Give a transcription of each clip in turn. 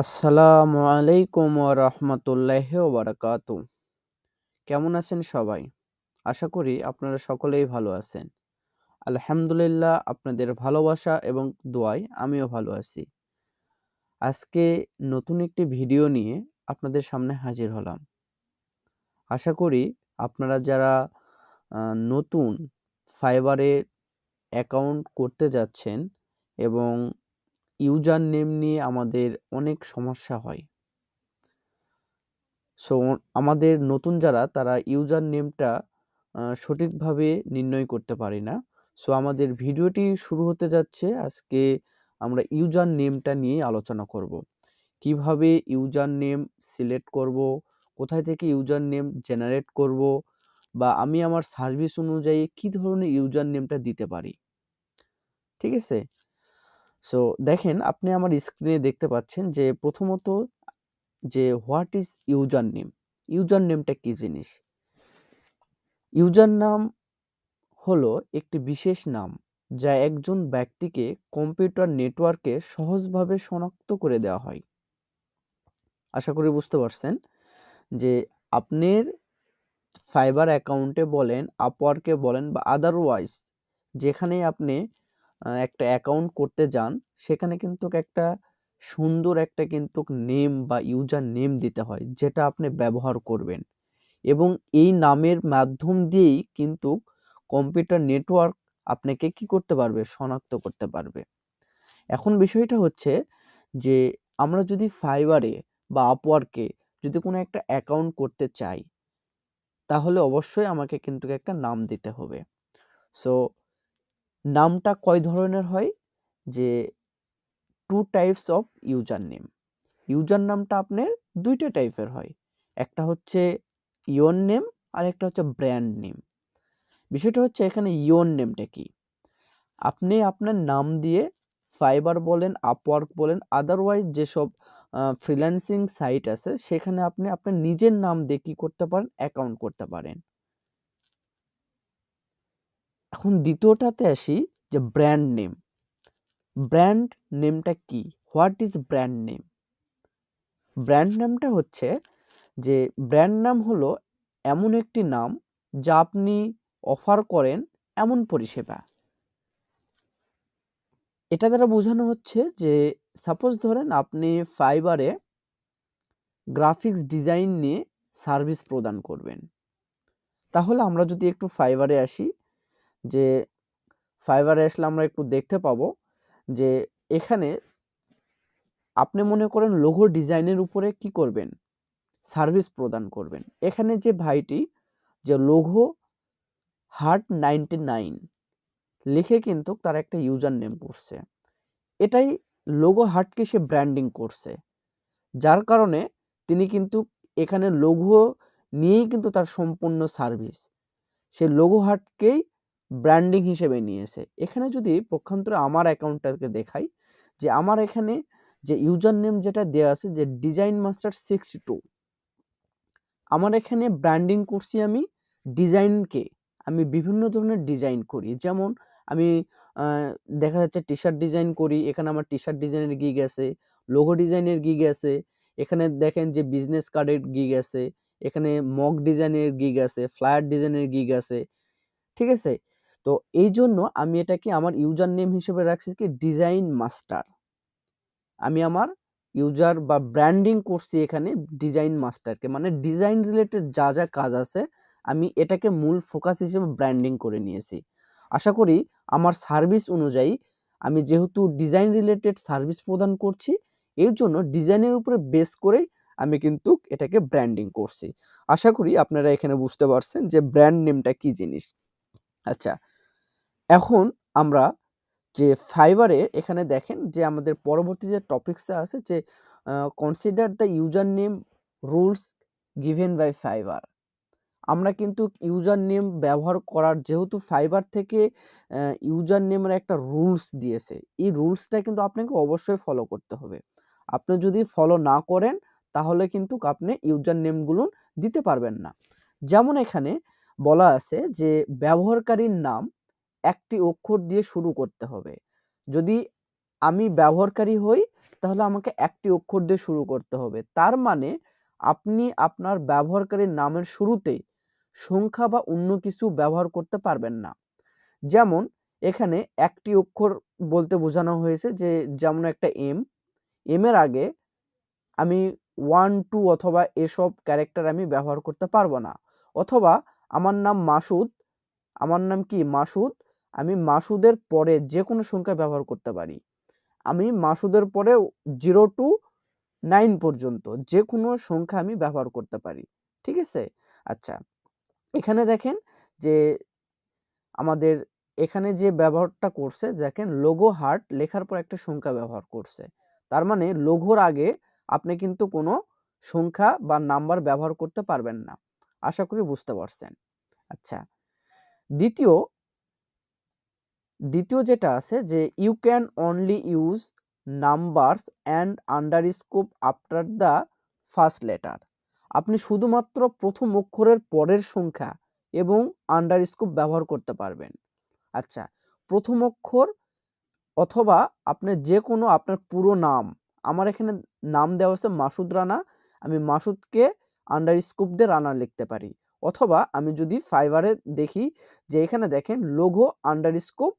আসসালামু আলাইকুম রহমতুল্লাহ বারাকাত কেমন আছেন সবাই আশা করি আপনারা সকলেই ভালো আছেন আলহামদুলিল্লাহ আপনাদের ভালোবাসা এবং দোয়ায় আমিও ভালো আছি আজকে নতুন একটি ভিডিও নিয়ে আপনাদের সামনে হাজির হলাম আশা করি আপনারা যারা নতুন ফাইবারে অ্যাকাউন্ট করতে যাচ্ছেন এবং ইউজার নেম নিয়ে আমাদের অনেক সমস্যা হয় সো আমাদের নতুন যারা তারা ইউজার নেমটা সঠিকভাবে নির্ণয় করতে পারি না সো আমাদের ভিডিওটি শুরু হতে যাচ্ছে আজকে আমরা ইউজার নেমটা নিয়ে আলোচনা করব। কিভাবে ইউজার নেম সিলেক্ট করব কোথায় থেকে ইউজার নেম জেনারেট করব বা আমি আমার সার্ভিস অনুযায়ী কি ধরনের ইউজার নেমটা দিতে পারি ঠিক আছে সো দেখেন আপনি আমার স্ক্রিনে দেখতে পাচ্ছেন যে প্রথমত যে what is user name user নেমটা কী জিনিস ইউজার নাম হলো একটি বিশেষ নাম যা একজন ব্যক্তিকে কম্পিউটার নেটওয়ার্কে সহজভাবে শনাক্ত করে দেওয়া হয় আশা করি বুঝতে পারছেন যে আপনার ফাইবার অ্যাকাউন্টে বলেন আপওয়ার্কে বলেন বা আদারওয়াইজ যেখানে আপনি একটা অ্যাকাউন্ট করতে যান সেখানে কিন্তু একটা সুন্দর একটা কিন্তু নেম বা ইউজার নেম দিতে হয় যেটা আপনি ব্যবহার করবেন এবং এই নামের মাধ্যম দিয়েই কিন্তু কম্পিউটার নেটওয়ার্ক আপনাকে কি করতে পারবে শনাক্ত করতে পারবে এখন বিষয়টা হচ্ছে যে আমরা যদি ফাইবারে বা আপওয়ার্কে যদি কোনো একটা অ্যাকাউন্ট করতে চাই তাহলে অবশ্যই আমাকে কিন্তু একটা নাম দিতে হবে সো নামটা কয় ধরনের হয় যে two types of user name user নামটা আপনার দুইটা টাইপের হয় একটা হচ্ছে ইয়ন নেম আর একটা হচ্ছে ব্র্যান্ড নেম বিষয়টা হচ্ছে এখানে ইয়ন নেমটা কি আপনি আপনার নাম দিয়ে ফাইবার বলেন আপওয়ার্ক বলেন আদারওয়াইজ যেসব ফ্রিল্যান্সিং সাইট আছে সেখানে আপনি আপনার নিজের নাম দিয়ে কী করতে পারেন অ্যাকাউন্ট করতে পারেন এখন দ্বিতীয়টাতে আসি যে ব্র্যান্ড নেম ব্র্যান্ড নেমটা কি what is brand name brand নামটা হচ্ছে যে ব্র্যান্ড নাম হলো এমন একটি নাম যা আপনি অফার করেন এমন পরিষেবা এটা দ্বারা বোঝানো হচ্ছে যে সাপোজ ধরেন আপনি ফাইবারে গ্রাফিক্স ডিজাইন নিয়ে সার্ভিস প্রদান করবেন তাহলে আমরা যদি একটু ফাইবারে আসি যে ফাইবারে আসলে আমরা একটু দেখতে পাবো যে এখানে আপনি মনে করেন লোগো ডিজাইনের উপরে কি করবেন সার্ভিস প্রদান করবেন এখানে যে ভাইটি যে লোগো হার্ট নাইনটি নাইন লিখে কিন্তু তার একটা ইউজার নেম করছে এটাই লোগো হার্টকে সে ব্র্যান্ডিং করছে যার কারণে তিনি কিন্তু এখানে লঘু নিয়েই কিন্তু তার সম্পূর্ণ সার্ভিস সে লঘু হাটকেই ব্র্যান্ডিং হিসেবে নিয়েছে এখানে যদি পক্ষান্তরে আমার অ্যাকাউন্টটাকে দেখাই যে আমার এখানে যে ইউজার নেম যেটা দেওয়া আছে যে ডিজাইন মাস্টার সিক্সটি টু আমার এখানে ব্র্যান্ডিং করছি আমি ডিজাইনকে আমি বিভিন্ন ধরনের ডিজাইন করি যেমন আমি দেখা যাচ্ছে টি শার্ট ডিজাইন করি এখানে আমার টি শার্ট ডিজাইনের গিগ আছে লোগো ডিজাইনের গিগ আছে এখানে দেখেন যে বিজনেস কার্ডের গিগ আছে এখানে মগ ডিজাইনের গিগ আছে ফ্লায়ার ডিজাইনের গিগ আছে ঠিক আছে তো এই জন্য আমি এটাকে আমার ইউজার নেম হিসেবে রাখছি কি ডিজাইন মাস্টার আমি আমার ইউজার বা ব্র্যান্ডিং করছি এখানে ডিজাইন মাস্টারকে মানে ডিজাইন রিলেটেড যা যা কাজ আছে আমি এটাকে মূল ফোকাস হিসেবে ব্র্যান্ডিং করে নিয়েছি আশা করি আমার সার্ভিস অনুযায়ী আমি যেহেতু ডিজাইন রিলেটেড সার্ভিস প্রদান করছি এর জন্য ডিজাইনের উপরে বেস করেই আমি কিন্তু এটাকে ব্র্যান্ডিং করছি আশা করি আপনারা এখানে বুঝতে পারছেন যে ব্র্যান্ড নেমটা কি জিনিস আচ্ছা এখন আমরা যে ফাইবারে এখানে দেখেন যে আমাদের পরবর্তী যে টপিক্সটা আছে যে consider the user name rules given by Fiverr আমরা কিন্তু ইউজার নেম ব্যবহার করার যেহেতু ফাইবার থেকে ইউজার নেমের একটা রুলস দিয়েছে এই রুলসটা কিন্তু আপনাকে অবশ্যই ফলো করতে হবে আপনি যদি ফলো না করেন তাহলে কিন্তু আপনি ইউজার নেমগুলো দিতে পারবেন না যেমন এখানে বলা আছে যে ব্যবহারকারীর নাম একটি অক্ষর দিয়ে শুরু করতে হবে যদি আমি ব্যবহারকারী হই তাহলে আমাকে একটি অক্ষর দিয়ে শুরু করতে হবে তার মানে আপনি আপনার ব্যবহারকারীর নামের শুরুতে সংখ্যা বা অন্য কিছু ব্যবহার করতে পারবেন না যেমন এখানে একটি অক্ষর বলতে বোঝানো হয়েছে যে যেমন একটা এম এম এর আগে আমি ওয়ান টু অথবা এসব ক্যারেক্টার আমি ব্যবহার করতে পারবো না অথবা আমার নাম মাসুদ আমার নাম কি মাসুদ আমি মাসুদের পরে যে কোনো সংখ্যা ব্যবহার করতে পারি আমি মাসুদের পরে জিরো টু নাইন পর্যন্ত যে কোনো সংখ্যা আমি ব্যবহার করতে পারি ঠিক আছে আচ্ছা এখানে দেখেন যে আমাদের এখানে যে ব্যবহারটা করছে দেখেন লোগো হার্ট লেখার পর একটা সংখ্যা ব্যবহার করছে তার মানে লোঘোর আগে আপনি কিন্তু কোনো সংখ্যা বা নাম্বার ব্যবহার করতে পারবেন না আশা করি বুঝতে পারছেন আচ্ছা দ্বিতীয় দ্বিতীয় যেটা আছে যে you can only use numbers and underscore after the first letter আপনি শুধুমাত্র প্রথম অক্ষরের পরের সংখ্যা এবং আন্ডার স্কোপ ব্যবহার করতে পারবেন আচ্ছা প্রথম অক্ষর অথবা আপনার যে কোনো আপনার পুরো নাম আমার এখানে নাম দেওয়া হচ্ছে মাসুদ রানা আমি মাসুদকে আন্ডার স্কোপ দিয়ে রানা লিখতে পারি অথবা আমি যদি ফাইবারে দেখি যে এখানে দেখেন logo underscore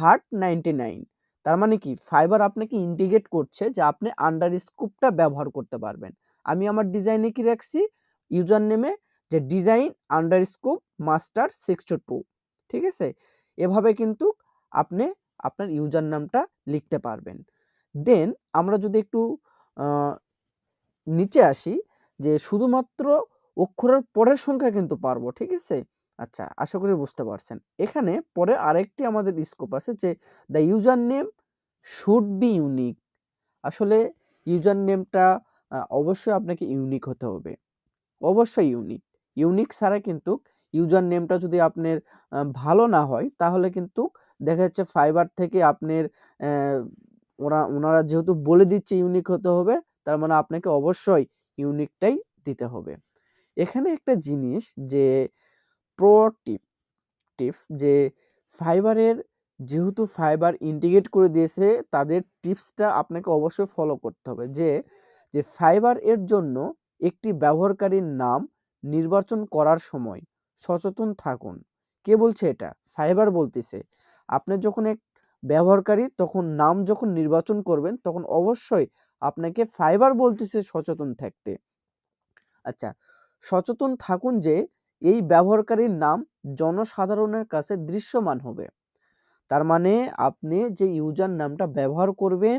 heart ninety nine তার মানে কি ফাইবার আপনাকে ইন্টিগ্রেট করছে যে আপনি আন্ডার স্কুপটা ব্যবহার করতে পারবেন আমি আমার ডিজাইনে কি রাখছি ইউজার নেমে যে design underscore master six two ঠিক আছে এভাবে কিন্তু আপনি আপনার ইউজার নামটা লিখতে পারবেন দেন আমরা যদি একটু নিচে আসি যে শুধুমাত্র অক্ষরের পরের সংখ্যা কিন্তু পারবো ঠিক আছে আচ্ছা আশা করি বুঝতে পারছেন এখানে পরে আরেকটি আমাদের স্কোপ আছে যে the user name should be unique আসলে ইউজার নেমটা অবশ্যই আপনাকে ইউনিক হতে হবে অবশ্যই ইউনিক ইউনিক ছাড়া কিন্তু ইউজার নেমটা যদি আপনার ভালো না হয় তাহলে কিন্তু দেখা যাচ্ছে ফাইবার থেকে আপনার ওরা ওনারা যেহেতু বলে দিচ্ছে ইউনিক হতে হবে তার মানে আপনাকে অবশ্যই ইউনিকটাই দিতে হবে এখানে একটা জিনিস যে প্রো টিপ টিপস যে ফাইবারের যেহেতু ফাইবার ইন্টিগ্রেট করে দিয়েছে তাদের টিপসটা আপনাকে অবশ্যই ফলো করতে হবে যে যে ফাইবার এর জন্য একটি ব্যবহারকারীর নাম নির্বাচন করার সময় সচেতন থাকুন কে বলছে এটা ফাইবার বলতেছে আপনি যখন এক ব্যবহারকারী তখন নাম যখন নির্বাচন করবেন তখন অবশ্যই আপনাকে ফাইবার বলতেছে সচেতন থাকতে আচ্ছা সচেতন থাকুন যে এই ব্যবহারকারীর নাম জনসাধারণের কাছে দৃশ্যমান হবে তার মানে আপনি যে ইউজার নামটা ব্যবহার করবেন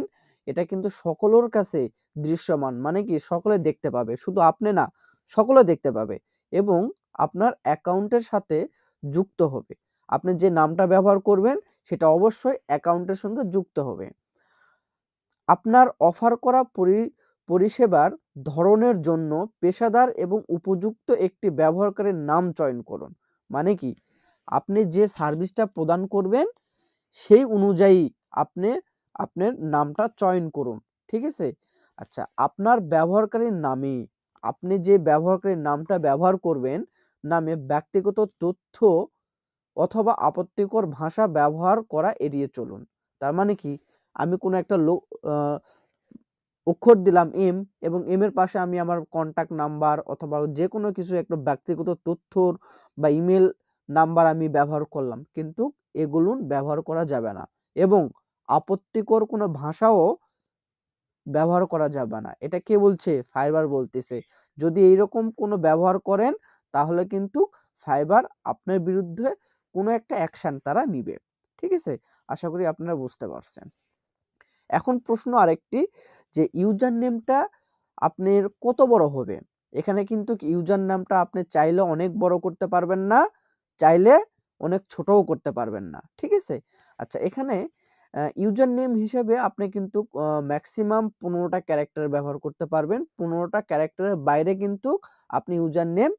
এটা কিন্তু সকলের কাছে দৃশ্যমান মানে কি সকলে দেখতে পাবে শুধু আপনি না সকলে দেখতে পাবে এবং আপনার অ্যাকাউন্টের সাথে যুক্ত হবে আপনি যে নামটা ব্যবহার করবেন সেটা অবশ্যই অ্যাকাউন্টের সঙ্গে যুক্ত হবে আপনার অফার করা পরিষেবার ধরনের জন্য পেশাদার এবং উপযুক্ত একটি ব্যবহারকারীর নাম চয়ন করুন মানে কি আপনি যে সার্ভিসটা প্রদান করবেন সেই অনুযায়ী আপনি আপনার নামটা চয়ন করুন ঠিক আছে আচ্ছা আপনার ব্যবহারকারীর নামে আপনি যে ব্যবহারকারীর নামটা ব্যবহার করবেন নামে ব্যক্তিগত তথ্য অথবা আপত্তিকর ভাষা ব্যবহার করা এড়িয়ে চলুন তার মানে কি আমি কোনো একটা লোক অক্ষর দিলাম এম এবং এম এর পাশে আমি আমার কন্ট্যাক্ট নাম্বার অথবা যে কোনো কিছু একটা ব্যক্তিগত তথ্য বা ইমেল নাম্বার আমি ব্যবহার করলাম কিন্তু এগুলো ব্যবহার করা যাবে না এবং আপত্তিকর কোনো ভাষাও ব্যবহার করা যাবে না এটা কে বলছে ফাইবার বলতেছে যদি এইরকম কোনো ব্যবহার করেন তাহলে কিন্তু ফাইবার আপনার বিরুদ্ধে কোনো একটা অ্যাকশান তারা নিবে ঠিক আছে আশা করি আপনারা বুঝতে পারছেন এখন প্রশ্ন আরেকটি যে ইউজার নেমটা আপনার কত বড় হবে এখানে কিন্তু ইউজার নামটা আপনি চাইলে অনেক বড় করতে পারবেন না চাইলে অনেক ছোটও করতে পারবেন না ঠিক আছে আচ্ছা এখানে ইউজার নেম হিসেবে আপনি কিন্তু ম্যাক্সিমাম পনেরোটা ক্যারেক্টার ব্যবহার করতে পারবেন পনেরোটা ক্যারেক্টারের বাইরে কিন্তু আপনি ইউজার নেম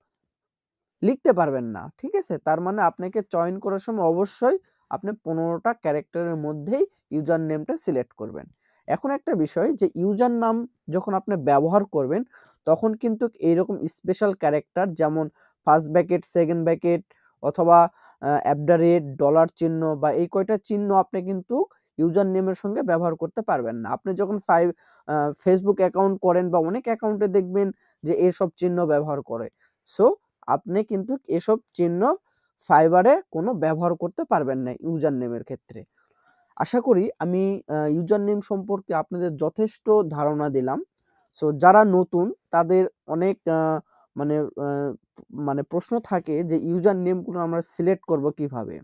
লিখতে পারবেন না ঠিক আছে তার মানে আপনাকে চয়ন করার সময় অবশ্যই আপনি পনেরোটা ক্যারেক্টারের মধ্যেই ইউজার নেমটা সিলেক্ট করবেন এখন একটা বিষয় যে ইউজার নাম যখন আপনি ব্যবহার করবেন তখন কিন্তু এইরকম স্পেশাল ক্যারেক্টার যেমন ফার্স্ট ব্যাকেট সেকেন্ড ব্যাকেট অথবা অ্যাপ দ্য রেট ডলার চিহ্ন বা এই কয়টা চিহ্ন আপনি কিন্তু ইউজার নেমের সঙ্গে ব্যবহার করতে পারবেন না আপনি যখন ফাইভ ফেসবুক অ্যাকাউন্ট করেন বা অনেক অ্যাকাউন্টে দেখবেন যে এসব চিহ্ন ব্যবহার করে সো আপনি কিন্তু এসব চিহ্ন ফাইবারে কোনো ব্যবহার করতে পারবেন না ইউজার নেমের ক্ষেত্রে আশা করি আমি ইউজার নেম সম্পর্কে আপনাদের যথেষ্ট ধারণা দিলাম সো যারা নতুন তাদের অনেক মানে মানে প্রশ্ন থাকে যে ইউজার নেমগুলো আমরা সিলেক্ট করব কিভাবে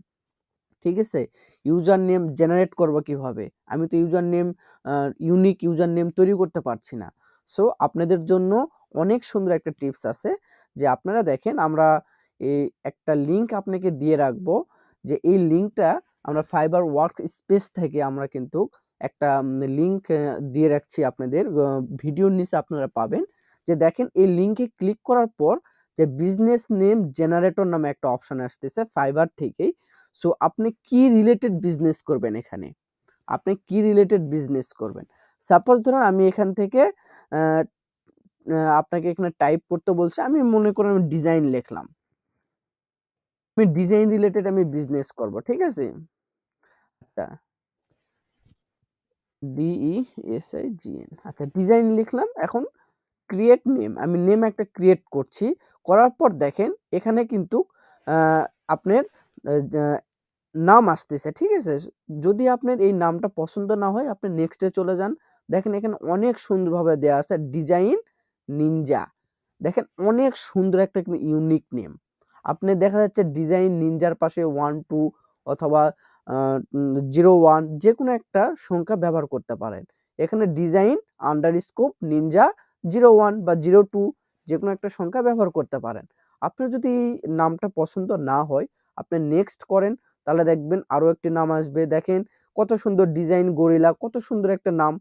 ঠিক আছে ইউজার নেম জেনারেট করব কিভাবে আমি তো user name unique user name তৈরি করতে পারছি না সো আপনাদের জন্য অনেক সুন্দর একটা টিপস আছে যে আপনারা দেখেন আমরা এই একটা লিঙ্ক আপনাকে দিয়ে রাখবো যে এই লিঙ্কটা আমরা ফাইবার ওয়ার্ক স্পেস থেকে আমরা কিন্তু একটা লিঙ্ক দিয়ে রাখছি আপনাদের ভিডিওর নিচে আপনারা পাবেন যে দেখেন এই লিঙ্কে ক্লিক করার পর যে বিজনেস নেম জেনারেটর নামে একটা অপশান আসতেছে ফাইবার থেকেই সো আপনি কি রিলেটেড বিজনেস করবেন এখানে আপনি কি রিলেটেড বিজনেস করবেন সাপোজ ধরুন আমি এখান থেকে আপনাকে এখানে টাইপ করতে বলছে আমি মনে করি আমি ডিজাইন লিখলাম আমি ডিজাইন রিলেটেড আমি বিজনেস করব ঠিক আছে আচ্ছা D S I G N আচ্ছা ডিজাইন লিখলাম এখন ক্রিয়েট নেম আমি নেম একটা ক্রিয়েট করছি করার পর দেখেন এখানে কিন্তু আপনার নাম আসতেছে ঠিক আছে যদি আপনার এই নামটা পছন্দ না হয় আপনি নেক্সটে চলে যান দেখেন এখানে অনেক সুন্দরভাবে দেওয়া আছে ডিজাইন নিনজা দেখেন অনেক সুন্দর একটা কিন্তু ইউনিক নেম আপনি দেখা যাচ্ছে ডিজাইন নিনজার পাশে ওয়ান টু অথবা জিরো ওয়ান যে কোনো একটা সংখ্যা ব্যবহার করতে পারেন এখানে design underscore ninja zero one বা জিরো টু যে কোনো একটা সংখ্যা ব্যবহার করতে পারেন আপনি যদি নামটা পছন্দ না হয় আপনি নেক্সট করেন তাহলে দেখবেন আরও একটি নাম আসবে দেখেন কত সুন্দর ডিজাইন গরিলা কত সুন্দর একটা নাম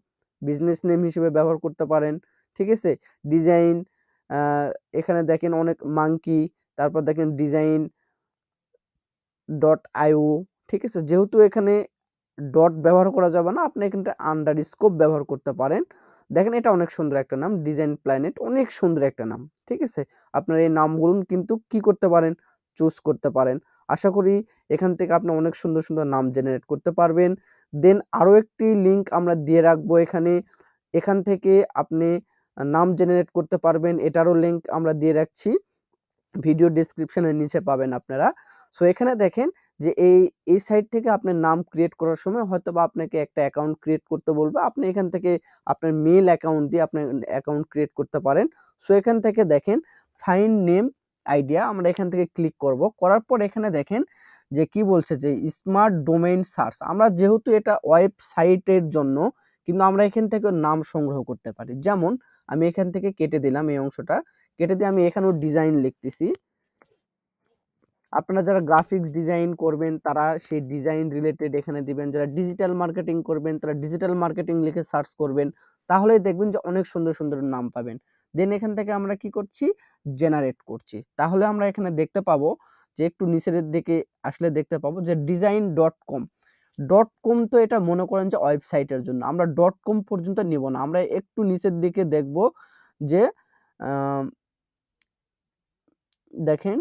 বিজনেস নেম হিসেবে ব্যবহার করতে পারেন ঠিক আছে ডিজাইন এখানে দেখেন অনেক মাংকি তারপর দেখেন ডিজাইন ডট আইও ঠিক আছে যেহেতু এখানে ডট ব্যবহার করা যাবে না আপনি এখানটা আন্ডার স্কোপ ব্যবহার করতে পারেন দেখেন এটা অনেক সুন্দর একটা নাম ডিজাইন প্ল্যানেট অনেক সুন্দর একটা নাম ঠিক আছে আপনার এই নামগুলো কিন্তু কি করতে পারেন চুজ করতে পারেন আশা করি এখান থেকে আপনি অনেক সুন্দর সুন্দর নাম জেনারেট করতে পারবেন দেন আরও একটি লিংক আমরা দিয়ে রাখবো এখানে এখান থেকে আপনি নাম জেনারেট করতে পারবেন এটারও লিংক আমরা দিয়ে রাখছি ভিডিও ডিসক্রিপশনের নিচে পাবেন আপনারা সো এখানে দেখেন যে এই এই সাইট থেকে আপনার নাম ক্রিয়েট করার সময় হয়তো বা আপনাকে একটা অ্যাকাউন্ট ক্রিয়েট করতে বলবে আপনি এখান থেকে আপনার মেল অ্যাকাউন্ট দিয়ে আপনার অ্যাকাউন্ট ক্রিয়েট করতে পারেন সো এখান থেকে দেখেন ফাইন নেম আইডিয়া আমরা এখান থেকে ক্লিক করব করার পর এখানে দেখেন যে কি বলছে যে স্মার্ট ডোমেইন সার্চ আমরা যেহেতু এটা ওয়েবসাইটের জন্য কিন্তু আমরা এখান থেকে নাম সংগ্রহ করতে পারি যেমন আমি এখান থেকে কেটে দিলাম এই অংশটা কেটে দিয়ে আমি এখানেও ডিজাইন লিখতেছি আপনারা যারা গ্রাফিক্স ডিজাইন করবেন তারা সেই ডিজাইন রিলেটেড এখানে দিবেন যারা ডিজিটাল মার্কেটিং করবেন তারা ডিজিটাল মার্কেটিং লিখে সার্চ করবেন তাহলেই দেখবেন যে অনেক সুন্দর সুন্দর নাম পাবেন দেন এখান থেকে আমরা কি করছি জেনারেট করছি তাহলে আমরা এখানে দেখতে পাবো যে একটু নিচের দিকে আসলে দেখতে পাবো যে design dot com dot com তো এটা মনে করেন যে ওয়েবসাইটের জন্য আমরা ডট কম পর্যন্ত নিব না আমরা একটু নিচের দিকে দেখব যে দেখেন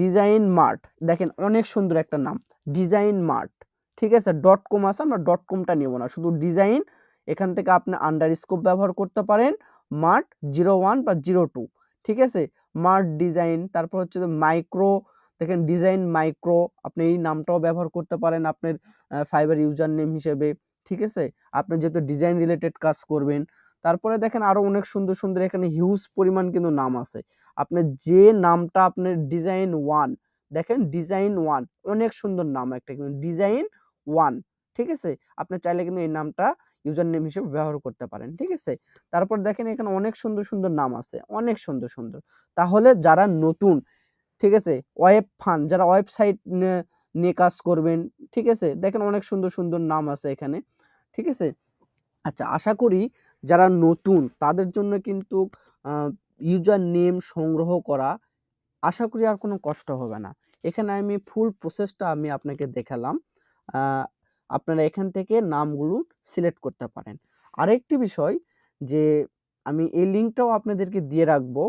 ডিজাইন মার্ট দেখেন অনেক সুন্দর একটা নাম ডিজাইন মার্ট ঠিক আছে ডট কম আছে আমরা ডট কমটা নেব না শুধু ডিজাইন এখান থেকে আপনি আন্ডার স্কোপ ব্যবহার করতে পারেন মার্ট জিরো ওয়ান বা জিরো টু ঠিক আছে মার্ট ডিজাইন তারপর হচ্ছে মাইক্রো দেখেন ডিজাইন মাইক্রো আপনি এই নামটাও ব্যবহার করতে পারেন আপনার ফাইবার ইউজার নেম হিসেবে ঠিক আছে আপনি যেহেতু ডিজাইন রিলেটেড কাজ করবেন তারপরে দেখেন আরও অনেক সুন্দর সুন্দর এখানে হিউজ পরিমাণ কিন্তু নাম আছে আপনার যে নামটা আপনার ডিজাইন ওয়ান দেখেন ডিজাইন ওয়ান অনেক সুন্দর নাম একটা কিন্তু ডিজাইন ওয়ান ঠিক আছে আপনি চাইলে কিন্তু এই নামটা ইউজার নেম হিসেবে ব্যবহার করতে পারেন ঠিক আছে তারপর দেখেন এখানে অনেক সুন্দর সুন্দর নাম আছে অনেক সুন্দর সুন্দর তাহলে যারা নতুন ঠিক আছে ওয়েব ফান যারা ওয়েবসাইট নিয়ে কাজ করবেন ঠিক আছে দেখেন অনেক সুন্দর সুন্দর নাম আছে এখানে ঠিক আছে আচ্ছা আশা করি যারা নতুন তাদের জন্য কিন্তু ইউজার নেম সংগ্রহ করা আশা করি আর কোনো কষ্ট হবে না এখানে আমি ফুল প্রসেসটা আমি আপনাকে দেখালাম আপনারা এখান থেকে নামগুলো সিলেক্ট করতে পারেন আরেকটি বিষয় যে আমি এই লিঙ্কটাও আপনাদেরকে দিয়ে রাখবো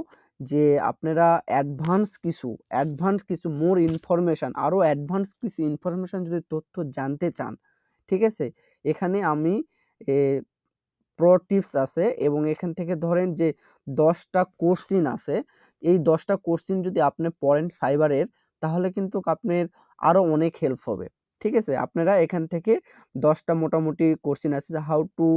যে আপনারা অ্যাডভান্স কিছু অ্যাডভান্স কিছু মোর ইনফরমেশান আরও অ্যাডভান্স কিছু ইনফরমেশান যদি তথ্য জানতে চান ঠিক আছে এখানে আমি প্রো টিপস আছে এবং এখান থেকে ধরেন যে দশটা কোশ্চিন আছে এই দশটা কোশ্চিন যদি আপনি পড়েন ফাইবারের তাহলে কিন্তু আপনার আরও অনেক হেল্প হবে ঠিক আছে আপনারা এখান থেকে দশটা মোটামুটি কোশ্চিন আছে how to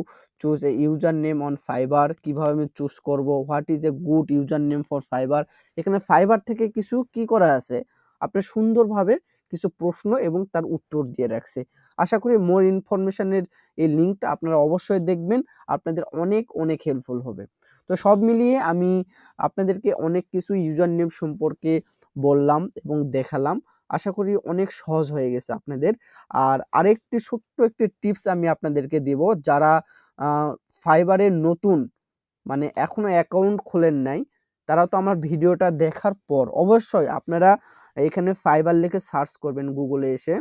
choose a user name on Fiverr কিভাবে আমি চুজ করব what is a good user name for Fiverr এখানে ফাইবার থেকে কিছু কি করা আছে আপনি সুন্দরভাবে কিছু প্রশ্ন এবং তার উত্তর দিয়ে রাখছে আশা করি মোর ইনফরমেশানের এই লিঙ্কটা আপনারা অবশ্যই দেখবেন আপনাদের অনেক অনেক হেল্পফুল হবে তো সব মিলিয়ে আমি আপনাদেরকে অনেক কিছু ইউজার নেম সম্পর্কে বললাম এবং দেখালাম আশা করি অনেক সহজ হয়ে গেছে আপনাদের আর আরেকটি ছোট্ট একটি টিপস আমি আপনাদেরকে দেব যারা ফাইবারে নতুন মানে এখনও অ্যাকাউন্ট খোলেন নাই তারা তো আমার ভিডিওটা দেখার পর অবশ্যই আপনারা এখানে ফাইবার লেখে সার্চ করবেন গুগলে এসে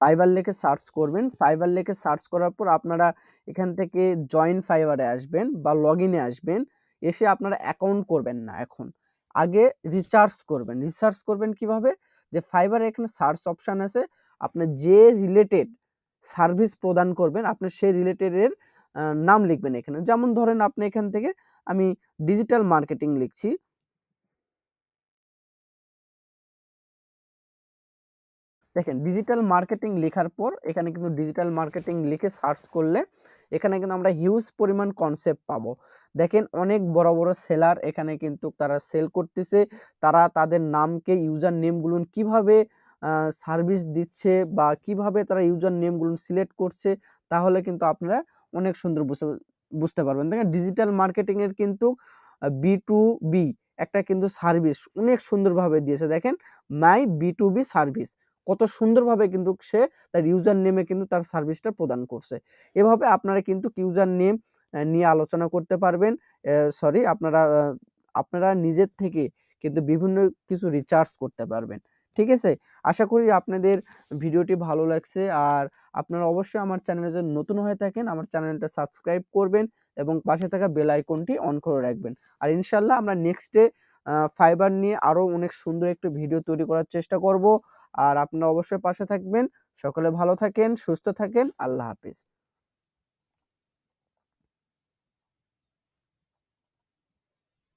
ফাইবার লেখে সার্চ করবেন ফাইবার লেখে সার্চ করার পর আপনারা এখান থেকে জয়েন ফাইবারে আসবেন বা লগ আসবেন এসে আপনারা অ্যাকাউন্ট করবেন না এখন আগে রিচার্জ করবেন রিসার্চ করবেন কিভাবে যে ফাইবার এখানে সার্চ অপশান আছে আপনি যে রিলেটেড সার্ভিস প্রদান করবেন আপনি সেই রিলেটেডের নাম লিখবেন এখানে যেমন ধরেন আপনি এখান থেকে আমি ডিজিটাল মার্কেটিং লিখছি দেখেন ডিজিটাল মার্কেটিং লেখার পর এখানে কিন্তু ডিজিটাল মার্কেটিং লিখে সার্চ করলে এখানে কিন্তু আমরা হিউজ পরিমাণ কনসেপ্ট পাবো দেখেন অনেক বড় বড় সেলার এখানে কিন্তু তারা সেল করতেছে তারা তাদের নামকে ইউজার নেমগুলো কিভাবে সার্ভিস দিচ্ছে বা কিভাবে তারা ইউজার নেমগুলো সিলেক্ট করছে তাহলে কিন্তু আপনারা অনেক সুন্দর বুঝতে বুঝতে পারবেন দেখেন ডিজিটাল মার্কেটিংয়ের কিন্তু বি টু বি একটা কিন্তু সার্ভিস অনেক সুন্দরভাবে দিয়েছে দেখেন my B to B service কত সুন্দরভাবে কিন্তু সে তার ইউজার নেমে কিন্তু তার সার্ভিসটা প্রদান করছে এভাবে আপনারা কিন্তু ইউজার নেম নিয়ে আলোচনা করতে পারবেন সরি আপনারা আপনারা নিজের থেকে কিন্তু বিভিন্ন কিছু রিচার্জ করতে পারবেন ঠিক আছে আশা করি আপনাদের ভিডিওটি ভালো লাগছে আর আপনারা অবশ্যই আমার চ্যানেলে যদি নতুন হয়ে থাকেন আমার চ্যানেলটা সাবস্ক্রাইব করবেন এবং পাশে থাকা বেল আইকনটি অন করে রাখবেন আর ইনশাল্লাহ আমরা নেক্সট ডে ফাইবার নিয়ে আরও অনেক সুন্দর একটি ভিডিও তৈরি করার চেষ্টা করব আর আপনারা অবশ্যই পাশে থাকবেন সকলে ভালো থাকেন সুস্থ থাকেন আল্লাহ হাফিজ